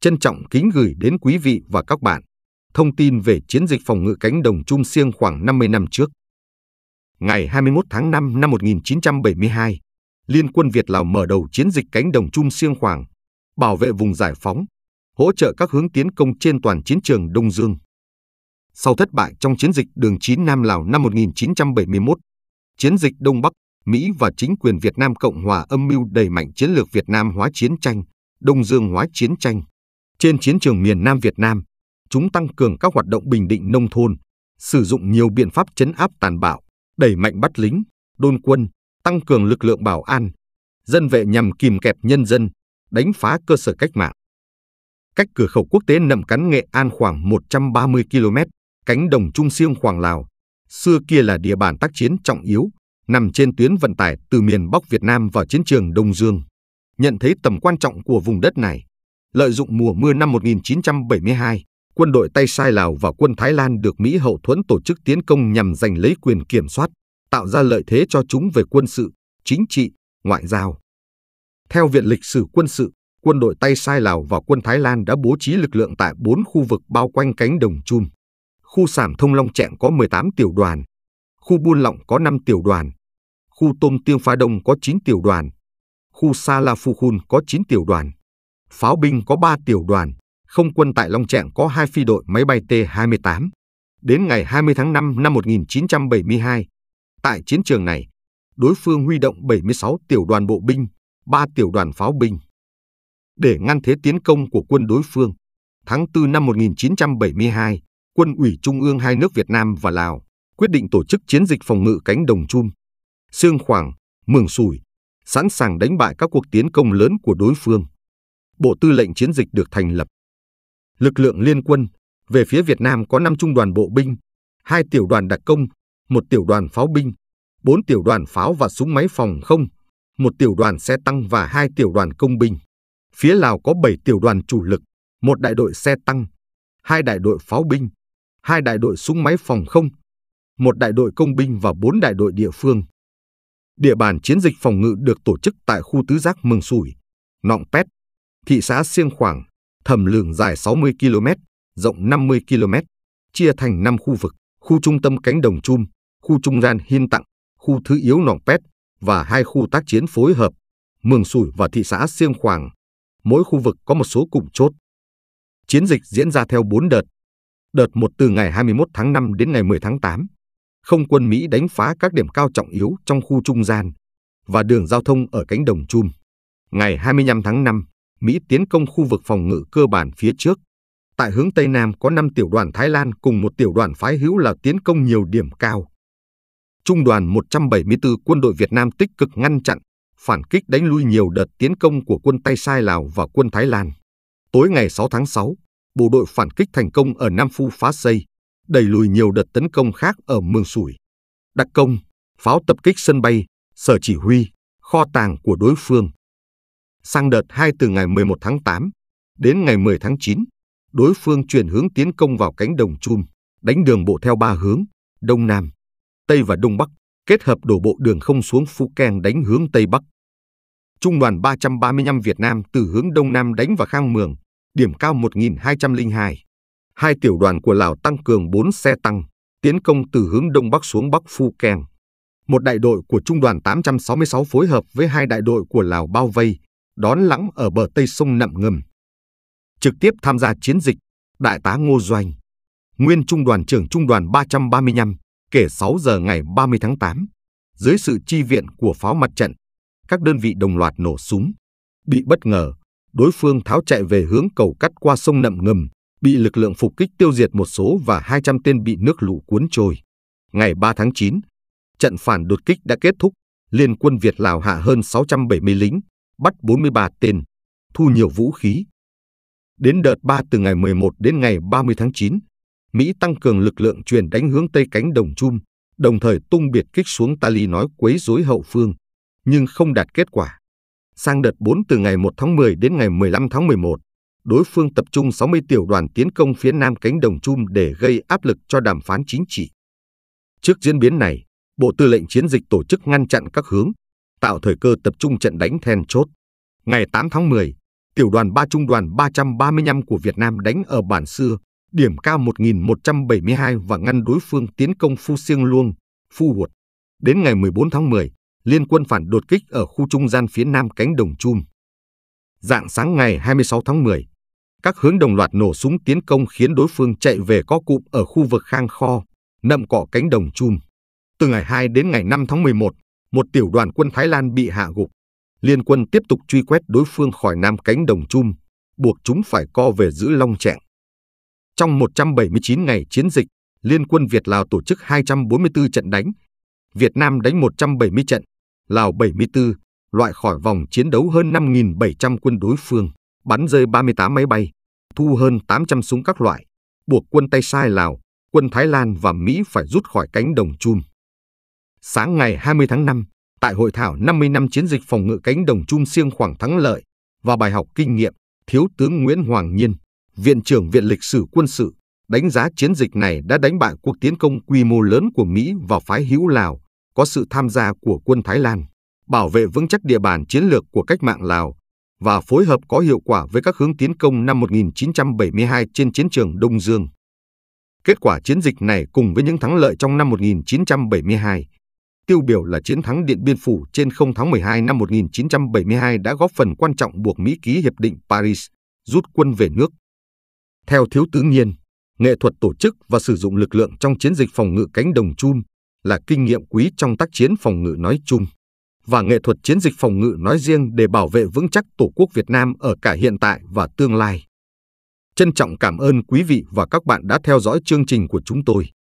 Trân trọng kính gửi đến quý vị và các bạn thông tin về chiến dịch phòng ngự cánh đồng chung Siêng khoảng 50 năm trước. Ngày 21 tháng 5 năm 1972, Liên quân Việt Lào mở đầu chiến dịch cánh đồng chung Siêng khoảng, bảo vệ vùng giải phóng, hỗ trợ các hướng tiến công trên toàn chiến trường Đông Dương. Sau thất bại trong chiến dịch đường 9 Nam Lào năm 1971, chiến dịch Đông Bắc, Mỹ và chính quyền Việt Nam Cộng Hòa âm mưu đẩy mạnh chiến lược Việt Nam hóa chiến tranh, Đông Dương hóa chiến tranh, trên chiến trường miền Nam Việt Nam, chúng tăng cường các hoạt động bình định nông thôn, sử dụng nhiều biện pháp chấn áp tàn bạo, đẩy mạnh bắt lính, đôn quân, tăng cường lực lượng bảo an, dân vệ nhằm kìm kẹp nhân dân, đánh phá cơ sở cách mạng. Cách cửa khẩu quốc tế nằm cắn Nghệ An khoảng 130 km, cánh đồng Trung Siêng Hoàng Lào, xưa kia là địa bàn tác chiến trọng yếu, nằm trên tuyến vận tải từ miền Bắc Việt Nam vào chiến trường Đông Dương. Nhận thấy tầm quan trọng của vùng đất này, Lợi dụng mùa mưa năm 1972, quân đội tay sai Lào và quân Thái Lan được Mỹ hậu thuẫn tổ chức tiến công nhằm giành lấy quyền kiểm soát, tạo ra lợi thế cho chúng về quân sự, chính trị, ngoại giao. Theo Viện Lịch sử Quân sự, quân đội tay sai Lào và quân Thái Lan đã bố trí lực lượng tại 4 khu vực bao quanh cánh đồng Chum. Khu Sảm Thông Long Trẹng có 18 tiểu đoàn, khu Buôn Lọng có 5 tiểu đoàn, khu Tôm Tiêu Phá Đông có 9 tiểu đoàn, khu Sa La Phu Khun có 9 tiểu đoàn pháo binh có 3 tiểu đoàn, không quân tại Long Trạng có 2 phi đội máy bay T-28. Đến ngày 20 tháng 5 năm 1972, tại chiến trường này, đối phương huy động 76 tiểu đoàn bộ binh, 3 tiểu đoàn pháo binh. Để ngăn thế tiến công của quân đối phương, tháng 4 năm 1972, Quân ủy Trung ương hai nước Việt Nam và Lào quyết định tổ chức chiến dịch phòng ngự cánh đồng chum, xương khoảng, mường sủi, sẵn sàng đánh bại các cuộc tiến công lớn của đối phương. Bộ Tư lệnh Chiến dịch được thành lập. Lực lượng liên quân về phía Việt Nam có 5 trung đoàn bộ binh, 2 tiểu đoàn đặc công, 1 tiểu đoàn pháo binh, 4 tiểu đoàn pháo và súng máy phòng không, 1 tiểu đoàn xe tăng và 2 tiểu đoàn công binh. Phía Lào có 7 tiểu đoàn chủ lực, một đại đội xe tăng, hai đại đội pháo binh, hai đại đội súng máy phòng không, một đại đội công binh và bốn đại đội địa phương. Địa bàn chiến dịch phòng ngự được tổ chức tại khu tứ giác Mường Sủi, Nọng Pét, Thị xã Siêng Khoảng, thầm lường dài 60 km, rộng 50 km, chia thành 5 khu vực, khu trung tâm cánh đồng Chum, khu trung gian Hiên Tặng, khu thứ yếu Nòng Pét và hai khu tác chiến phối hợp, Mường Sủi và thị xã Siêng Khoảng. Mỗi khu vực có một số cụm chốt. Chiến dịch diễn ra theo 4 đợt. Đợt 1 từ ngày 21 tháng 5 đến ngày 10 tháng 8. Không quân Mỹ đánh phá các điểm cao trọng yếu trong khu trung gian và đường giao thông ở cánh đồng Chum. Ngày 25 tháng 5, Mỹ tiến công khu vực phòng ngự cơ bản phía trước. Tại hướng Tây Nam có 5 tiểu đoàn Thái Lan cùng một tiểu đoàn phái hữu là tiến công nhiều điểm cao. Trung đoàn 174 quân đội Việt Nam tích cực ngăn chặn, phản kích đánh lui nhiều đợt tiến công của quân Tây Sai Lào và quân Thái Lan. Tối ngày 6 tháng 6, bộ đội phản kích thành công ở Nam Phu Phá Xây, đẩy lùi nhiều đợt tấn công khác ở Mường Sủi. Đặc công, pháo tập kích sân bay, sở chỉ huy, kho tàng của đối phương. Sang đợt 2 từ ngày 11 tháng 8 đến ngày 10 tháng 9, đối phương chuyển hướng tiến công vào cánh đồng Chum, đánh đường bộ theo ba hướng, Đông Nam, Tây và Đông Bắc, kết hợp đổ bộ đường không xuống Phú Keng đánh hướng Tây Bắc. Trung đoàn 335 Việt Nam từ hướng Đông Nam đánh vào Khang Mường, điểm cao 1202. Hai tiểu đoàn của Lào tăng cường 4 xe tăng, tiến công từ hướng Đông Bắc xuống Bắc Phu Keng. Một đại đội của Trung đoàn 866 phối hợp với hai đại đội của Lào bao vây, đón lãng ở bờ tây sông Nậm Ngầm. Trực tiếp tham gia chiến dịch, Đại tá Ngô Doanh, nguyên trung đoàn trưởng trung đoàn 335, kể 6 giờ ngày 30 tháng 8, dưới sự chi viện của pháo mặt trận, các đơn vị đồng loạt nổ súng. Bị bất ngờ, đối phương tháo chạy về hướng cầu cắt qua sông Nậm Ngầm, bị lực lượng phục kích tiêu diệt một số và 200 tên bị nước lũ cuốn trôi. Ngày 3 tháng 9, trận phản đột kích đã kết thúc, Liên quân Việt Lào hạ hơn 670 lính, bắt 43 tên, thu nhiều vũ khí. Đến đợt 3 từ ngày 11 đến ngày 30 tháng 9, Mỹ tăng cường lực lượng truyền đánh hướng Tây cánh Đồng Chum, đồng thời tung biệt kích xuống Tali nói quấy rối hậu phương, nhưng không đạt kết quả. Sang đợt 4 từ ngày 1 tháng 10 đến ngày 15 tháng 11, đối phương tập trung 60 tiểu đoàn tiến công phía nam cánh Đồng Chum để gây áp lực cho đàm phán chính trị. Trước diễn biến này, Bộ Tư lệnh Chiến dịch tổ chức ngăn chặn các hướng, tạo thời cơ tập trung trận đánh then chốt. Ngày 8 tháng 10, tiểu đoàn 3 trung đoàn 335 của Việt Nam đánh ở Bản Xưa, điểm cao 1172 và ngăn đối phương tiến công Phu Siêng Luông, Phu Huột. Đến ngày 14 tháng 10, liên quân phản đột kích ở khu trung gian phía nam cánh đồng Chum. Dạng sáng ngày 26 tháng 10, các hướng đồng loạt nổ súng tiến công khiến đối phương chạy về có cụm ở khu vực Khang Kho, nậm cỏ cánh đồng Chum. Từ ngày 2 đến ngày 5 tháng 11, một tiểu đoàn quân Thái Lan bị hạ gục. Liên quân tiếp tục truy quét đối phương khỏi Nam cánh đồng Chum, buộc chúng phải co về giữ Long Trạng. Trong 179 ngày chiến dịch, Liên quân Việt-Lào tổ chức 244 trận đánh. Việt Nam đánh 170 trận, Lào 74, loại khỏi vòng chiến đấu hơn 5.700 quân đối phương, bắn rơi 38 máy bay, thu hơn 800 súng các loại, buộc quân tay sai Lào, quân Thái Lan và Mỹ phải rút khỏi cánh đồng Chum. Sáng ngày 20 tháng 5, tại hội thảo 50 năm chiến dịch phòng ngự cánh đồng chung Siêng khoảng thắng lợi và bài học kinh nghiệm, Thiếu tướng Nguyễn Hoàng Nhiên, Viện trưởng Viện Lịch sử Quân sự, đánh giá chiến dịch này đã đánh bại cuộc tiến công quy mô lớn của Mỹ vào phái hữu Lào, có sự tham gia của quân Thái Lan, bảo vệ vững chắc địa bàn chiến lược của cách mạng Lào và phối hợp có hiệu quả với các hướng tiến công năm 1972 trên chiến trường Đông Dương. Kết quả chiến dịch này cùng với những thắng lợi trong năm 1972 tiêu biểu là chiến thắng Điện Biên Phủ trên 0 tháng 12 năm 1972 đã góp phần quan trọng buộc Mỹ ký Hiệp định Paris, rút quân về nước. Theo Thiếu tướng Nhiên, nghệ thuật tổ chức và sử dụng lực lượng trong chiến dịch phòng ngự cánh đồng chun là kinh nghiệm quý trong tác chiến phòng ngự nói chung và nghệ thuật chiến dịch phòng ngự nói riêng để bảo vệ vững chắc Tổ quốc Việt Nam ở cả hiện tại và tương lai. Trân trọng cảm ơn quý vị và các bạn đã theo dõi chương trình của chúng tôi.